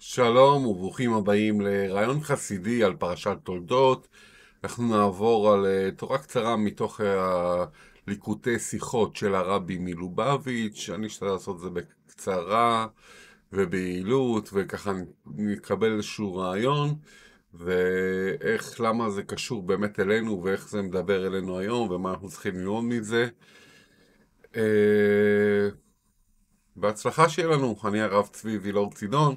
שלום וברוכים הבאים לרעיון חסידי על פרשת תולדות. אנחנו נעבור על אה, תורה קצרה מתוך אה, הליקוטי שיחות של הרבי מלובביץ', אני אשתדל לעשות את זה בקצרה וביעילות, וככה נקבל איזשהו רעיון, ואיך, למה זה קשור באמת אלינו, ואיך זה מדבר אלינו היום, ומה אנחנו צריכים ללמוד מזה. אה, בהצלחה שיהיה לנו, אני הרב צבי וילאור צידון.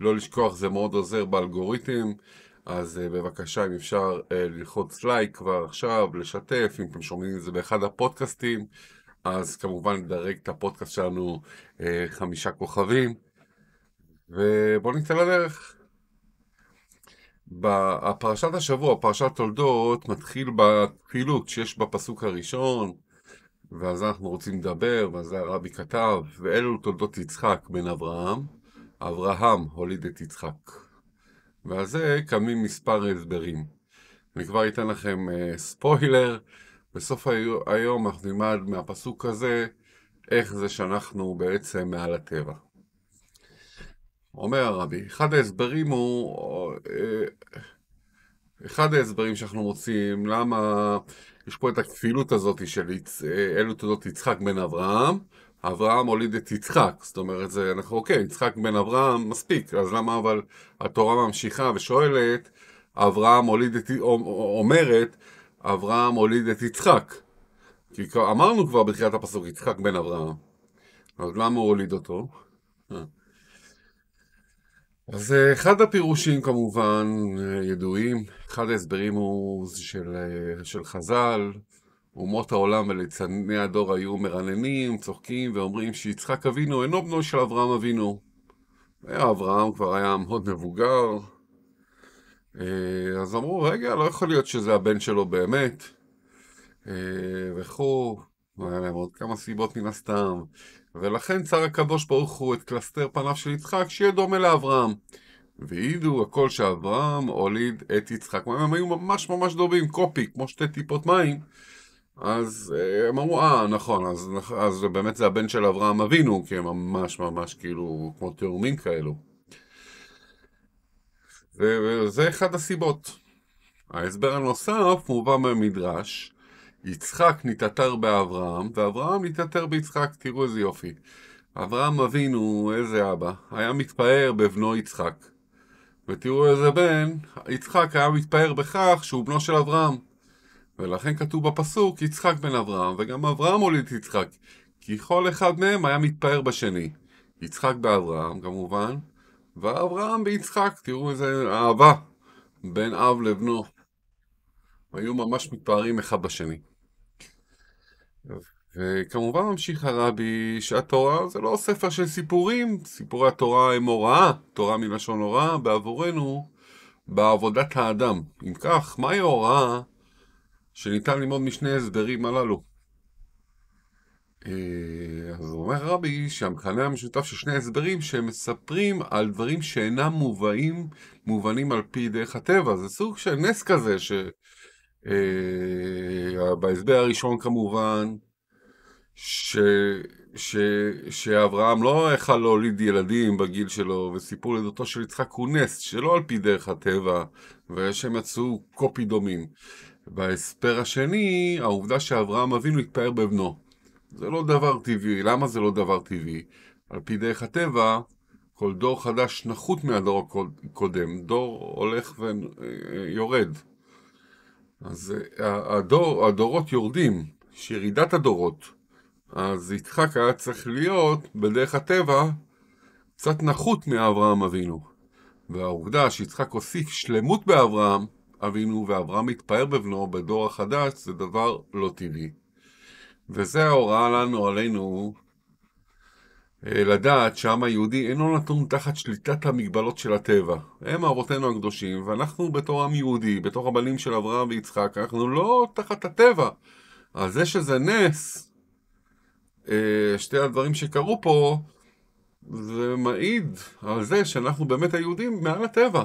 לא לשכוח, זה מאוד עוזר באלגוריתם. אז uh, בבקשה, אם אפשר uh, ללחוץ לייק כבר עכשיו, לשתף, אם אתם שומעים את זה באחד הפודקאסטים, אז כמובן נדרג את הפודקאסט שלנו uh, חמישה כוכבים, ובואו נצא לדרך. הפרשת השבוע, פרשת תולדות, מתחיל בפעילות שיש בפסוק הראשון, ועל זה אנחנו רוצים לדבר, ועל זה הרבי כתב, ואלו תולדות יצחק בן אברהם. אברהם הוליד את יצחק. ועל זה קמים מספר הסברים. אני כבר אתן לכם uh, ספוילר, בסוף היום אנחנו נלמד מהפסוק הזה איך זה שאנחנו בעצם מעל הטבע. אומר הרבי, אחד ההסברים הוא, Uh, אחד ההסברים שאנחנו מוצאים, למה יש פה את הכפילות הזאת של אל, אה, אלו תולדות יצחק בן אברהם, אברהם הוליד את יצחק, זאת אומרת, זה, אנחנו אוקיי, יצחק בן אברהם, מספיק, אז למה אבל התורה ממשיכה ושואלת, אברהם הוליד את, אומרת, אברהם הוליד את יצחק. כי אמרנו כבר בתחילת הפסוק, יצחק בן אברהם. אז למה הוא הוליד אותו? אה. אז אה, אחד הפירושים כמובן אה, ידועים, אחד ההסברים הוא של, של חז"ל, אומות העולם וליצני הדור היו מרננים, צוחקים ואומרים שיצחק אבינו אינו בנו של אברהם אבינו. אברהם כבר היה מאוד מבוגר, אה, אז אמרו, רגע, לא יכול להיות שזה הבן שלו באמת, אה, וכו', והיה להם עוד כמה סיבות מן הסתם, ולכן צר הקדוש ברוך הוא את קלסתר פניו של יצחק, שיהיה דומה לאברהם. והעידו הכל שאברהם הוליד את יצחק. הם היו ממש ממש דומים, קופי, כמו שתי טיפות מים. אז אה, הם אמרו, אה, נכון, אז, אז באמת זה הבן של אברהם אבינו, כי הם ממש ממש כאילו כמו תאומים כאלו. וזה אחד הסיבות. ההסבר הנוסף מובא במדרש, יצחק נתעתר באברהם, ואברהם נתעתר ביצחק, תראו איזה יופי. אברהם אבינו, איזה אבא, היה מתפאר בבנו יצחק. ותראו איזה בן, יצחק היה מתפאר בכך שהוא בנו של אברהם. ולכן כתוב בפסוק יצחק בן אברהם, וגם אברהם הוליד יצחק, כי כל אחד מהם היה מתפאר בשני. יצחק באברהם כמובן, ואברהם ביצחק, תראו איזה אהבה בין אב לבנו. היו ממש מתפארים אחד בשני. וכמובן ממשיך הרבי שהתורה זה לא ספר של סיפורים, סיפורי התורה הם הוראה, תורה מלשון הוראה, בעבורנו, בעבודת האדם. אם כך, מהי הוראה שניתן ללמוד משני ההסדרים הללו. אה, אז אומר רבי שהמכנה המשותף של שני הסברים שמספרים על דברים שאינם מובאים, מובנים על פי דרך הטבע. זה סוג של נס כזה, שבהסבר אה, הראשון כמובן, ש... ש... שאברהם לא יכל להוליד ילדים בגיל שלו, וסיפור לידותו של יצחק הוא נס, שלא על פי דרך הטבע, ושהם יצאו קופי דומים. וההספר השני, העובדה שאברהם אבינו התפאר בבנו. זה לא דבר טבעי. למה זה לא דבר טבעי? על פי דרך הטבע, כל דור חדש נחות מהדור הקודם. דור הולך ויורד. אה, אז אה, הדור, הדורות יורדים, יש ירידת הדורות. אז יצחק היה צריך להיות, בדרך הטבע, קצת נחות מאברהם אבינו. והעובדה שיצחק הוסיף שלמות באברהם, אבינו ואברהם מתפאר בבנו בדור החדש, זה דבר לא טבעי. וזה ההוראה לנו עלינו אה, לדעת שהעם היהודי אינו נתון תחת שליטת המגבלות של הטבע. הם אבותינו הקדושים, ואנחנו בתור עם יהודי, בתור הבנים של אברהם ויצחק, אנחנו לא תחת הטבע. אז זה שזה נס, אה, שתי הדברים שקרו פה, זה מעיד על זה שאנחנו באמת היהודים מעל הטבע.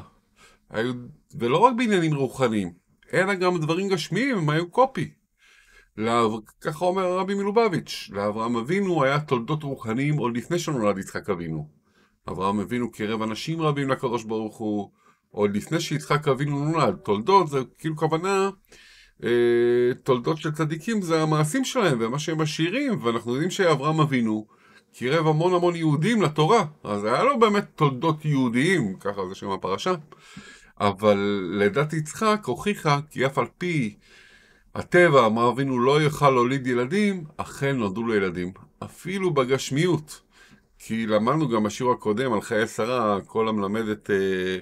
היו, ולא רק בעניינים רוחניים, אלא גם דברים גשמיים, הם היו קופי. לאב... ככה אומר הרבי מלובביץ', לאברהם אבינו היה תולדות רוחניים עוד לפני שנולד יצחק אבינו. אברהם אבינו קירב אנשים רבים לקדוש ברוך הוא, עוד לפני שיצחק אבינו נולד. תולדות זה כאילו כוונה, אה, תולדות של צדיקים זה המעשים שלהם ומה שהם משאירים, ואנחנו יודעים שאברהם אבינו קירב המון המון יהודים לתורה, אז היה לו באמת תולדות יהודיים, ככה זה שם הפרשה. אבל לידת יצחק הוכיחה כי אף על פי הטבע, אמר אבינו, לא יוכל להוליד ילדים, אכן נולדו לו ילדים. אפילו בגשמיות. כי למדנו גם בשיעור הקודם על חיי שרה, כל המלמד את... אה,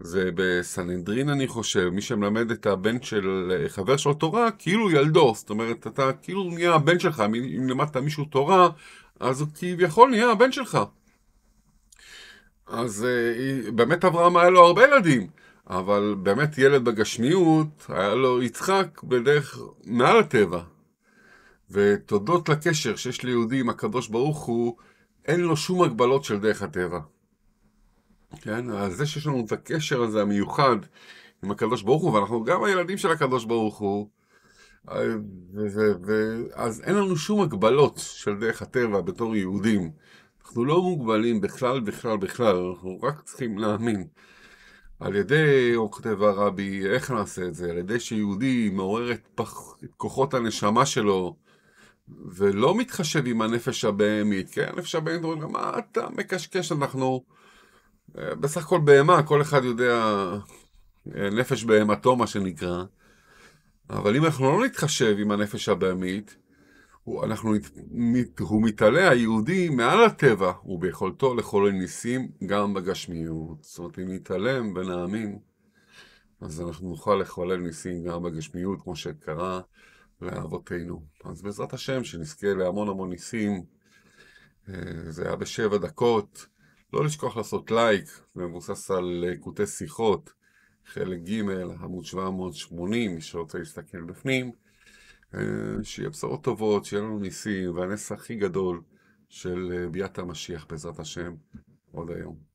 זה בסנהדרין אני חושב, מי שמלמד את הבן של אה, חבר שלו תורה, כאילו ילדו. זאת אומרת, אתה כאילו נהיה הבן שלך, אם למדת מישהו תורה, אז הוא כביכול נהיה הבן שלך. אז אה, היא, באמת אברהם היה לו הרבה ילדים, אבל באמת ילד בגשמיות, היה לו יצחק בדרך מעל הטבע. ותודות לקשר שיש ליהודי עם הקדוש ברוך הוא, אין לו שום הגבלות של דרך הטבע. כן, אז זה שיש לנו את הקשר הזה המיוחד עם הקדוש ברוך הוא, ואנחנו גם הילדים של הקדוש ברוך הוא, אה, ו- ו- ו- אז אין לנו שום הגבלות של דרך הטבע בתור יהודים. אנחנו לא מוגבלים בכלל, בכלל, בכלל, אנחנו רק צריכים להאמין. על ידי, או כותב הרבי, איך נעשה את זה? על ידי שיהודי מעורר את, פח, את כוחות הנשמה שלו, ולא מתחשב עם הנפש הבהמית, כי כן, הנפש הבהמית אומרים מה אתה מקשקש, אנחנו אה, בסך הכל בהמה, כל אחד יודע אה, נפש בהמתו, מה שנקרא. אבל אם אנחנו לא נתחשב עם הנפש הבהמית, הוא, אנחנו, הוא מתעלה, היהודי, מעל הטבע, וביכולתו לחולל ניסים גם בגשמיות. זאת אומרת, אם נתעלם ונאמין, אז אנחנו נוכל לחולל ניסים גם בגשמיות, כמו שקרה לאבותינו. אז בעזרת השם, שנזכה להמון המון ניסים. אה, זה היה בשבע דקות. לא לשכוח לעשות לייק, זה מבוסס על אה, קוטי שיחות, חלק ג', עמוד 780, מי שרוצה להסתכל בפנים. אה, שיהיה בשורות טובות, שיהיה לנו ניסים, והנס הכי גדול של אה, ביאת המשיח בעזרת השם עוד היום.